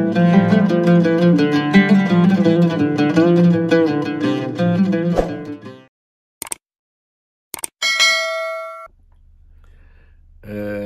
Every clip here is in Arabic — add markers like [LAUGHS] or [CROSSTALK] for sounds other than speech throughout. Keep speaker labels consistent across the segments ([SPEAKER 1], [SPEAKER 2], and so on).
[SPEAKER 1] آه،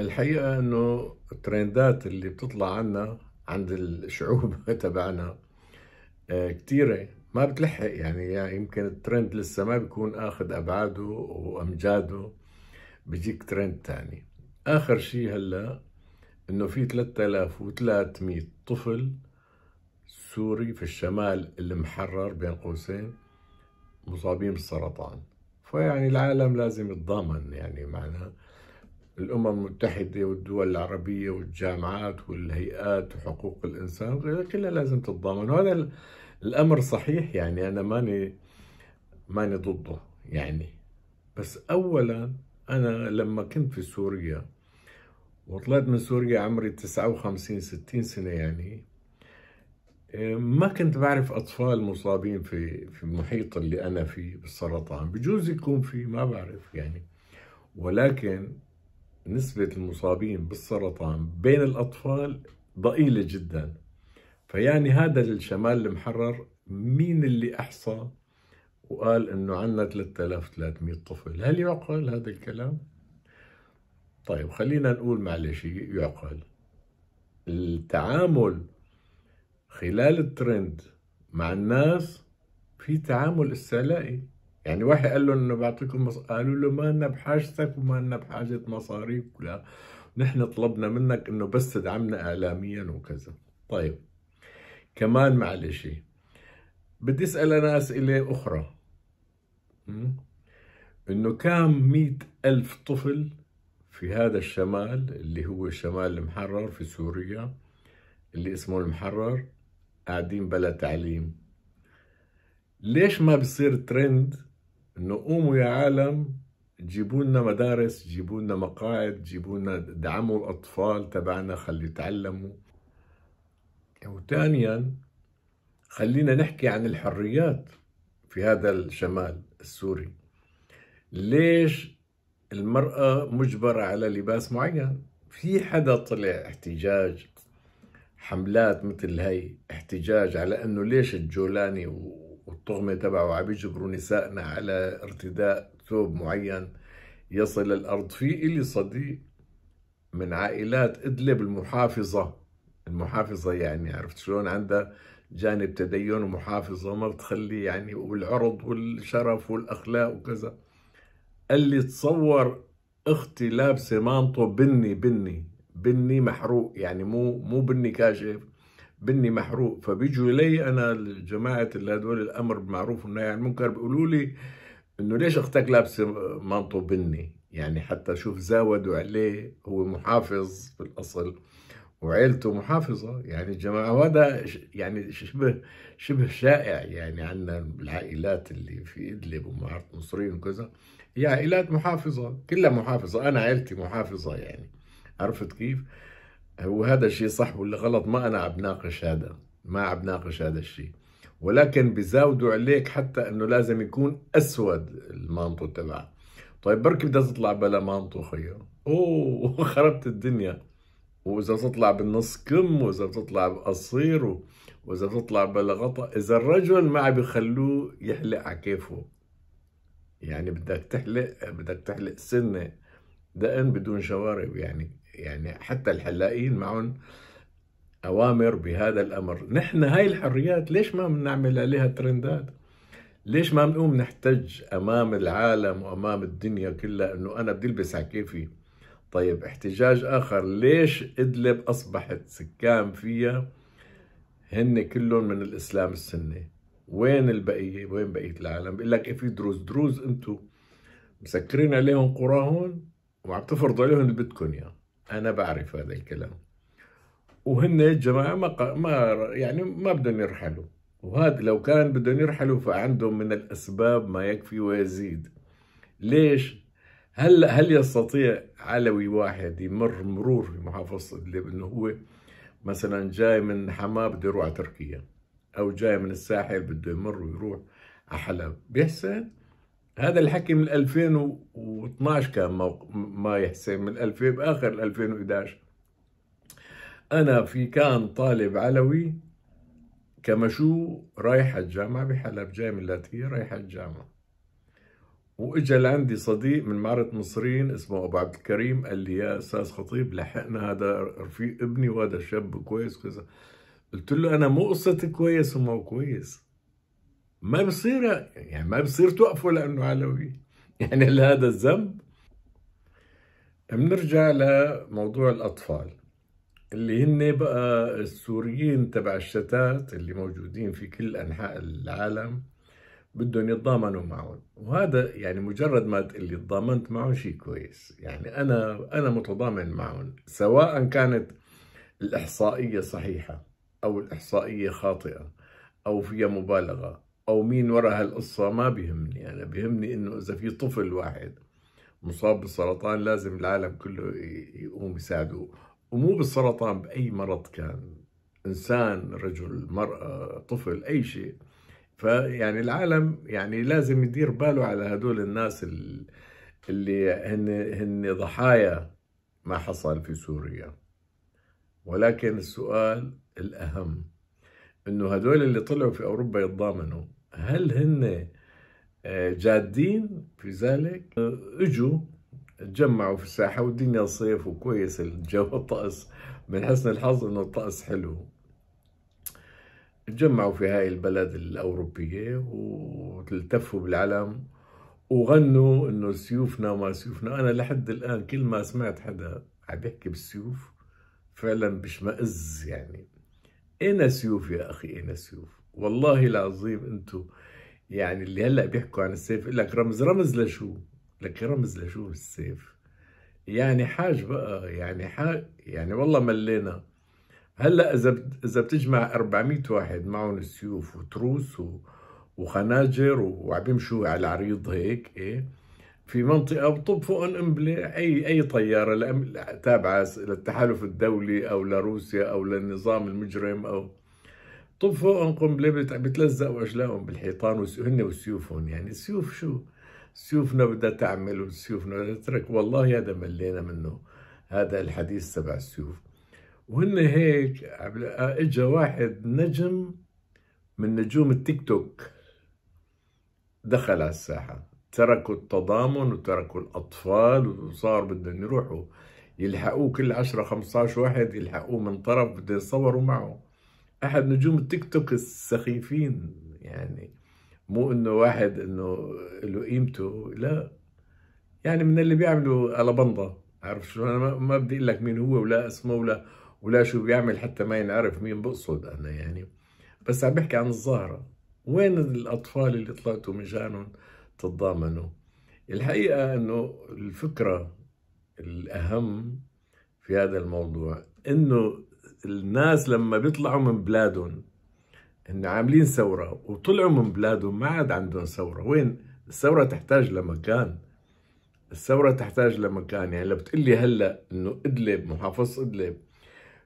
[SPEAKER 1] الحقيقة أنه الترندات اللي بتطلع عنا عند الشعوب [LAUGHS] تبعنا آه، كثيره ما بتلحق يعني, يعني يمكن الترند لسه ما بيكون اخذ ابعاده وامجاده بيجيك ترند ثاني اخر شيء هلا انه في 3300 طفل سوري في الشمال المحرر بين قوسين مصابين بالسرطان فيعني العالم لازم يتضامن يعني معنا الأمم المتحدة والدول العربية والجامعات والهيئات وحقوق الإنسان كلها لازم تتضامن وهذا الأمر صحيح يعني أنا ماني ماني ضده يعني بس أولا أنا لما كنت في سوريا وطلعت من سوريا عمري 59 60 سنة يعني إيه، ما كنت بعرف أطفال مصابين في في المحيط اللي أنا فيه بالسرطان بجوز يكون في ما بعرف يعني ولكن نسبة المصابين بالسرطان بين الأطفال ضئيلة جدا فيعني هذا الشمال المحرر مين اللي أحصى وقال إنه عندنا 3300 طفل هل يعقل هذا الكلام؟ طيب خلينا نقول معلش يعقل التعامل خلال الترند مع الناس في تعامل استعلائي يعني واحد قال له انه بعطيكم مص... قالوا له ما لنا بحاجتك وما لنا بحاجه مصاريك ولا نحن طلبنا منك انه بس تدعمنا اعلاميا وكذا طيب كمان معلش بدي اسال انا اسئله اخرى إمم، انه كم مئة الف طفل في هذا الشمال اللي هو شمال المحرر في سوريا اللي اسمه المحرر قاعدين بلا تعليم ليش ما بصير ترند انه قوموا يا عالم جيبوا لنا مدارس جيبوا لنا مقاعد جيبوا لنا دعموا الاطفال تبعنا خلي يتعلموا وثانيا خلينا نحكي عن الحريات في هذا الشمال السوري ليش المرأة مجبرة على لباس معين في حدا طلع احتجاج حملات مثل هي احتجاج على انه ليش الجولاني والطغمه تبعه عم يجبروا نسائنا على ارتداء ثوب معين يصل الارض في الي صديق من عائلات ادلب المحافظه المحافظه يعني عرفت شلون عندها جانب تدين ومحافظه ما بتخلي يعني والعرض والشرف والاخلاق وكذا قال لي تصور اختي لابسه مانطو بني بني بني محروق يعني مو مو بني كاشف بني محروق فبيجوا لي انا جماعه اللي هدول الامر بالمعروف والنهي يعني عن المنكر بيقولوا لي انه ليش اختك لابسه مانطو بني يعني حتى شوف زاودوا عليه هو محافظ بالاصل وعيلته محافظة يعني الجماعة وهذا يعني شبه شبه شائع يعني عندنا العائلات اللي في إدلب ومعارف مصريين وكذا هي عائلات محافظة كلها محافظة أنا عائلتي محافظة يعني عرفت كيف؟ وهذا الشيء صح ولا غلط ما أنا عم بناقش هذا ما عم بناقش هذا الشيء ولكن بزاودوا عليك حتى انه لازم يكون اسود المانطو تبعه طيب بركي بدها تطلع بلا مانطو خيو اوه [LAUGHS] خربت الدنيا واذا بتطلع بالنص كم واذا بتطلع بقصيره واذا بتطلع بلا غطا اذا الرجل ما بيخلوه يحلق على كيفه يعني بدك تحلق بدك تحلق سنه دقن بدون شوارب يعني يعني حتى الحلاقين معهم اوامر بهذا الامر نحن هاي الحريات ليش ما بنعمل عليها ترندات ليش ما بنقوم نحتج امام العالم وامام الدنيا كلها انه انا بدي البس على كيفي طيب احتجاج آخر ليش إدلب أصبحت سكان فيها هن كلهم من الإسلام السني وين البقية وين بقية العالم بيقول لك إيه، في دروز دروز انتم مسكرين عليهم قراهم وعم تفرضوا عليهم اللي بدكم إياه أنا بعرف هذا الكلام وهن الجماعة ما ما يعني ما بدهم يرحلوا وهذا لو كان بدهم يرحلوا فعندهم من الأسباب ما يكفي ويزيد ليش؟ هل هل يستطيع علوي واحد يمر مرور في محافظه ادلب انه هو مثلا جاي من حماه بده يروح على تركيا او جاي من الساحل بده يمر ويروح على حلب بيحسن هذا الحكي من 2012 كان ما يحسن من 2000 باخر 2011 انا في كان طالب علوي كمشو رايح الجامعه بحلب جاي من لاتيه رايح الجامعه واجا لعندي صديق من معرض مصرين اسمه ابو عبد الكريم قال لي يا استاذ خطيب لحقنا هذا رفيق ابني وهذا شاب كويس كذا قلت له انا مو قصه كويس وما كويس ما بصير يعني ما بصير توقفوا لانه علوي [LAUGHS] يعني لهذا الذنب بنرجع لموضوع الاطفال اللي هن بقى السوريين تبع الشتات اللي موجودين في كل انحاء العالم بدهم يتضامنوا معهم وهذا يعني مجرد ما اللي تضامنت معهم شيء كويس يعني أنا أنا متضامن معهم سواء كانت الإحصائية صحيحة أو الإحصائية خاطئة أو فيها مبالغة أو مين وراء هالقصة ما بيهمني أنا يعني بيهمني إنه إذا في طفل واحد مصاب بالسرطان لازم العالم كله يقوم يساعده ومو بالسرطان بأي مرض كان إنسان رجل مرأة طفل أي شيء فيعني العالم يعني لازم يدير باله على هدول الناس اللي هن هن ضحايا ما حصل في سوريا ولكن السؤال الأهم إنه هدول اللي طلعوا في أوروبا يتضامنوا هل هن آه، جادين في ذلك اجوا تجمعوا في الساحة والدنيا صيف وكويس الجو الطقس من حسن الحظ إنه الطقس حلو تجمعوا في هاي البلد الأوروبية وتلتفوا بالعلم وغنوا انه سيوفنا وما سيوفنا انا لحد الان كل ما سمعت حدا عم يحكي بالسيوف فعلا بشمئز يعني اين سيوف يا اخي اين سيوف والله العظيم انتم يعني اللي هلا بيحكوا عن السيف يقول لك رمز رمز لشو لك رمز لشو السيف يعني حاج بقى يعني حاج يعني والله ملينا هلا اذا اذا بتجمع 400 واحد معهم سيوف وتروس وخناجر وعم يمشوا على العريض هيك ايه في منطقه بطب فوقهم قنبله اي اي طياره تابعه للتحالف الدولي او لروسيا او للنظام المجرم او طب فوقهم قنبله بتلزقوا اجلائهم بالحيطان هن وسيوفهم يعني السيوف شو؟ سيوفنا بدها تعمل وسيوفنا بدها تترك والله هذا ملينا منه هذا الحديث تبع السيوف وهن هيك اجى واحد نجم من نجوم التيك توك دخل على الساحة تركوا التضامن وتركوا الأطفال وصار بدهم يروحوا يلحقوه كل 10 15 واحد يلحقوه من طرف بده يصوروا معه أحد نجوم التيك توك السخيفين يعني مو إنه واحد إنه له قيمته لا يعني من اللي بيعملوا ألبنضة عارف شو أنا ما بدي أقول لك مين هو ولا اسمه ولا ولا شو بيعمل حتى ما ينعرف مين بقصد انا يعني بس عم بحكي عن الظاهره وين الاطفال اللي طلعتوا جانهم تتضامنوا الحقيقه انه الفكره الاهم في هذا الموضوع انه الناس لما بيطلعوا من بلادهم ان عاملين ثوره وطلعوا من بلادهم ما عاد عندهم ثوره وين الثوره تحتاج لمكان الثوره تحتاج لمكان يعني لو بتقلي هلا انه ادلب محافظه ادلب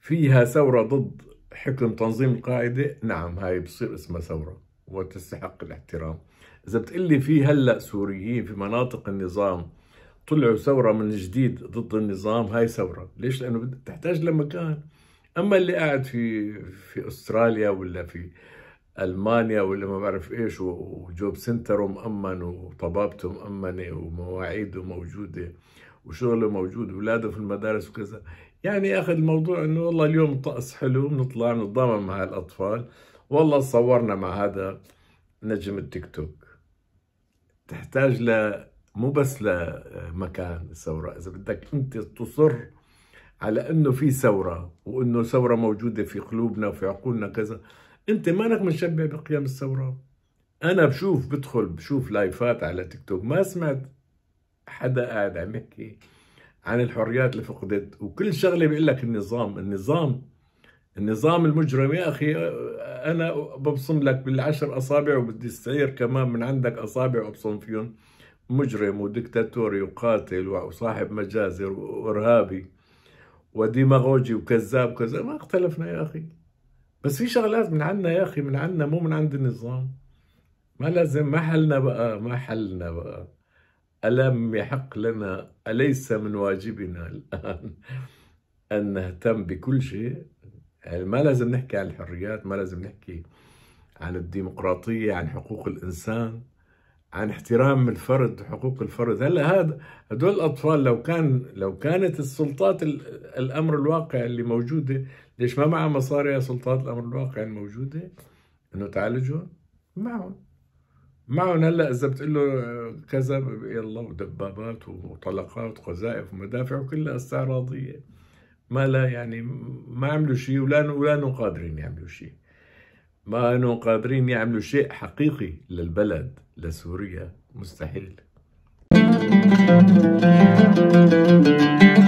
[SPEAKER 1] فيها ثورة ضد حكم تنظيم القاعدة نعم هاي بصير اسمها ثورة وتستحق الاحترام إذا بتقلي في هلأ سوريين في مناطق النظام طلعوا ثورة من جديد ضد النظام هاي ثورة ليش لأنه تحتاج لمكان أما اللي قاعد في في أستراليا ولا في ألمانيا ولا ما بعرف إيش وجوب سنتره مأمن وطبابته مأمنة ومواعيده موجودة وشغله موجود ولاده في المدارس وكذا يعني اخذ الموضوع انه والله اليوم الطقس حلو بنطلع بنتضامن مع الاطفال والله صورنا مع هذا نجم التيك توك تحتاج ل مو بس لمكان الثوره اذا بدك انت تصر على انه في ثوره وانه ثوره موجوده في قلوبنا وفي عقولنا كذا انت مانك مشبع بقيم الثوره انا بشوف بدخل بشوف لايفات على تيك توك ما سمعت حدا قاعد عم يحكي عن الحريات اللي فقدت وكل شغله بيقول لك النظام النظام النظام المجرم يا اخي انا ببصم لك بالعشر اصابع وبدي استعير كمان من عندك اصابع وابصم فيهم مجرم ودكتاتوري وقاتل وصاحب مجازر وارهابي وديماغوجي وكذاب وكذا ما اختلفنا يا اخي بس في شغلات من عنا يا اخي من عنا مو من عند النظام ما لازم ما حلنا بقى ما حلنا بقى ألم يحق لنا أليس من واجبنا الآن أن نهتم بكل شيء يعني ما لازم نحكي عن الحريات ما لازم نحكي عن الديمقراطية عن حقوق الإنسان عن احترام الفرد وحقوق الفرد هلا هذا هدول الاطفال لو كان لو كانت السلطات الامر الواقع اللي موجوده ليش ما معها مصاري يا سلطات الامر الواقع الموجوده انه تعالجهم معهم معهم هلا اذا بتقول له آه، كذا يلا ودبابات وطلقات وقذائف ومدافع وكلها استعراضيه ما لا يعني ما عملوا شيء ولا ولا قادرين يعملوا شيء ما كانوا قادرين يعملوا شيء حقيقي للبلد لسوريا مستحيل